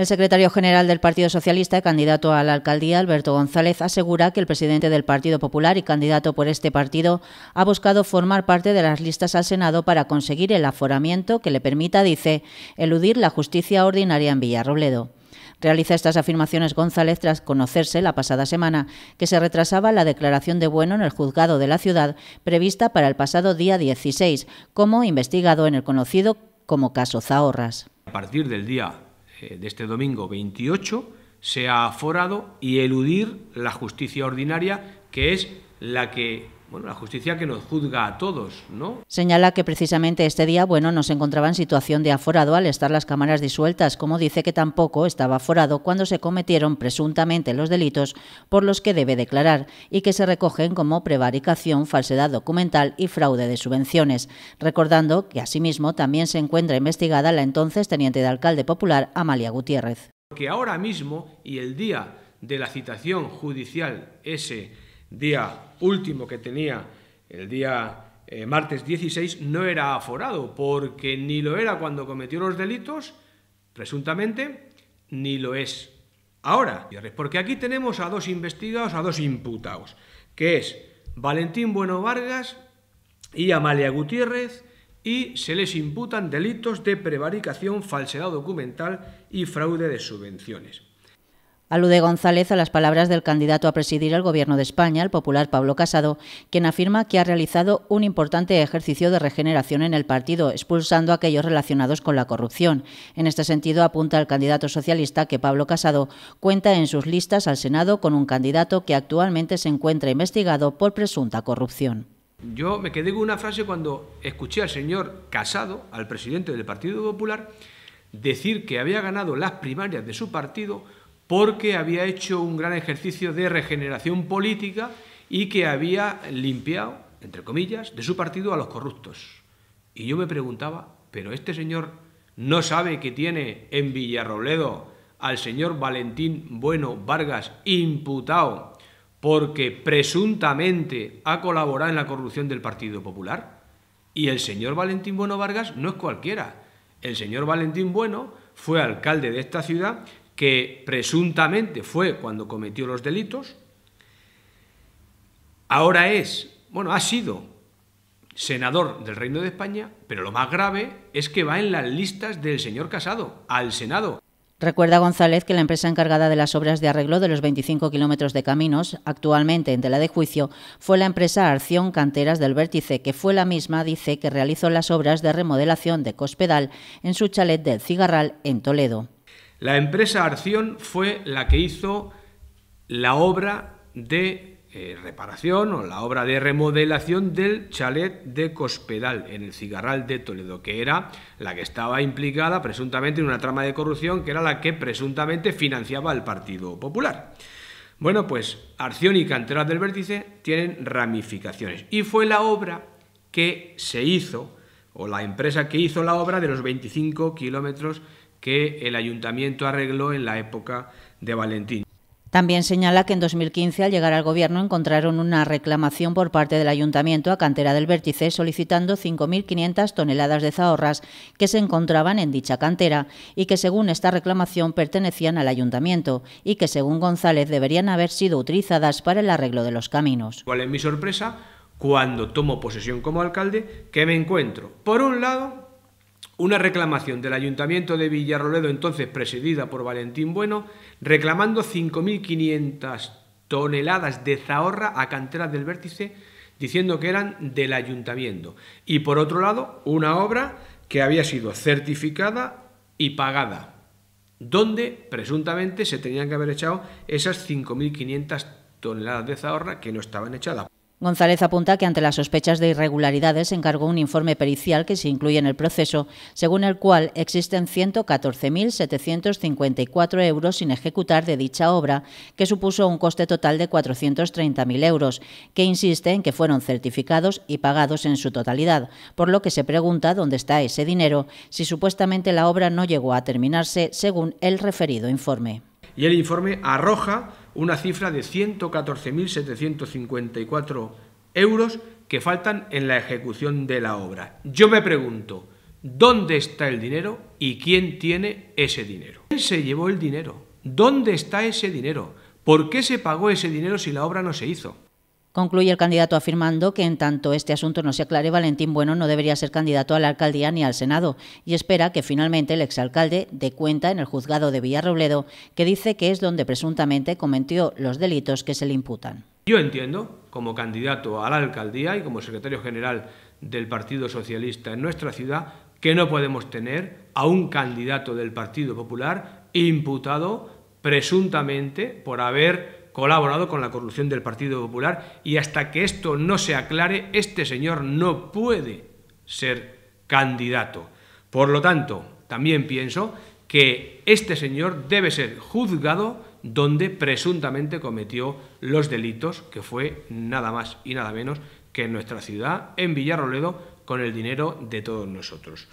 El secretario general del Partido Socialista y candidato a la alcaldía, Alberto González, asegura que el presidente del Partido Popular y candidato por este partido ha buscado formar parte de las listas al Senado para conseguir el aforamiento que le permita, dice, eludir la justicia ordinaria en Villarrobledo. Realiza estas afirmaciones González tras conocerse la pasada semana que se retrasaba la declaración de Bueno en el juzgado de la ciudad prevista para el pasado día 16, como investigado en el conocido como caso Zahorras. A partir del día eh, de este domingo 28 ha aforado y eludir la justicia ordinaria, que es la que bueno, la justicia que nos juzga a todos, ¿no? Señala que precisamente este día, bueno, no se encontraba en situación de aforado al estar las cámaras disueltas, como dice que tampoco estaba aforado cuando se cometieron presuntamente los delitos por los que debe declarar y que se recogen como prevaricación, falsedad documental y fraude de subvenciones, recordando que asimismo también se encuentra investigada la entonces teniente de alcalde popular Amalia Gutiérrez. Porque ahora mismo y el día de la citación judicial ese día último que tenía, el día eh, martes 16, no era aforado, porque ni lo era cuando cometió los delitos, presuntamente, ni lo es ahora. Porque aquí tenemos a dos investigados, a dos imputados, que es Valentín Bueno Vargas y Amalia Gutiérrez, y se les imputan delitos de prevaricación, falsedad documental y fraude de subvenciones. Alude González a las palabras del candidato a presidir el Gobierno de España, el popular Pablo Casado, quien afirma que ha realizado un importante ejercicio de regeneración en el partido, expulsando a aquellos relacionados con la corrupción. En este sentido, apunta el candidato socialista que Pablo Casado cuenta en sus listas al Senado con un candidato que actualmente se encuentra investigado por presunta corrupción. Yo me quedé con una frase cuando escuché al señor Casado, al presidente del Partido Popular, decir que había ganado las primarias de su partido porque había hecho un gran ejercicio de regeneración política y que había limpiado, entre comillas, de su partido a los corruptos. Y yo me preguntaba, pero este señor no sabe que tiene en Villarrobledo al señor Valentín Bueno Vargas imputado porque presuntamente ha colaborado en la corrupción del Partido Popular. Y el señor Valentín Bueno Vargas no es cualquiera. El señor Valentín Bueno fue alcalde de esta ciudad que presuntamente fue cuando cometió los delitos, ahora es, bueno, ha sido senador del Reino de España, pero lo más grave es que va en las listas del señor Casado al Senado. Recuerda González que la empresa encargada de las obras de arreglo de los 25 kilómetros de caminos, actualmente en tela de juicio, fue la empresa Arción Canteras del Vértice, que fue la misma, dice, que realizó las obras de remodelación de Cospedal en su chalet del Cigarral, en Toledo. La empresa Arción fue la que hizo la obra de eh, reparación o la obra de remodelación del chalet de Cospedal en el Cigarral de Toledo, que era la que estaba implicada presuntamente en una trama de corrupción que era la que presuntamente financiaba al Partido Popular. Bueno, pues Arción y Canteras del Vértice tienen ramificaciones y fue la obra que se hizo o la empresa que hizo la obra de los 25 kilómetros que el ayuntamiento arregló en la época de Valentín. También señala que en 2015, al llegar al Gobierno, encontraron una reclamación por parte del Ayuntamiento a Cantera del Vértice solicitando 5.500 toneladas de zahorras que se encontraban en dicha cantera y que, según esta reclamación, pertenecían al Ayuntamiento y que, según González, deberían haber sido utilizadas para el arreglo de los caminos. ¿Cuál es mi sorpresa? Cuando tomo posesión como alcalde, que me encuentro, por un lado, una reclamación del Ayuntamiento de Villarroledo, entonces presidida por Valentín Bueno, reclamando 5.500 toneladas de zahorra a canteras del vértice, diciendo que eran del Ayuntamiento. Y por otro lado, una obra que había sido certificada y pagada, donde presuntamente se tenían que haber echado esas 5.500 toneladas de zahorra que no estaban echadas. González apunta que ante las sospechas de irregularidades encargó un informe pericial que se incluye en el proceso, según el cual existen 114.754 euros sin ejecutar de dicha obra, que supuso un coste total de 430.000 euros, que insiste en que fueron certificados y pagados en su totalidad, por lo que se pregunta dónde está ese dinero si supuestamente la obra no llegó a terminarse, según el referido informe. Y el informe arroja una cifra de 114.754 euros que faltan en la ejecución de la obra. Yo me pregunto, ¿dónde está el dinero y quién tiene ese dinero? ¿Quién se llevó el dinero? ¿Dónde está ese dinero? ¿Por qué se pagó ese dinero si la obra no se hizo? Concluye el candidato afirmando que en tanto este asunto no se aclare, Valentín Bueno no debería ser candidato a la alcaldía ni al Senado y espera que finalmente el exalcalde dé cuenta en el juzgado de Villarrobledo, que dice que es donde presuntamente cometió los delitos que se le imputan. Yo entiendo, como candidato a la alcaldía y como secretario general del Partido Socialista en nuestra ciudad, que no podemos tener a un candidato del Partido Popular imputado presuntamente por haber colaborado con la corrupción del Partido Popular y hasta que esto no se aclare, este señor no puede ser candidato. Por lo tanto, también pienso que este señor debe ser juzgado donde presuntamente cometió los delitos, que fue nada más y nada menos que en nuestra ciudad, en Villarroledo, con el dinero de todos nosotros.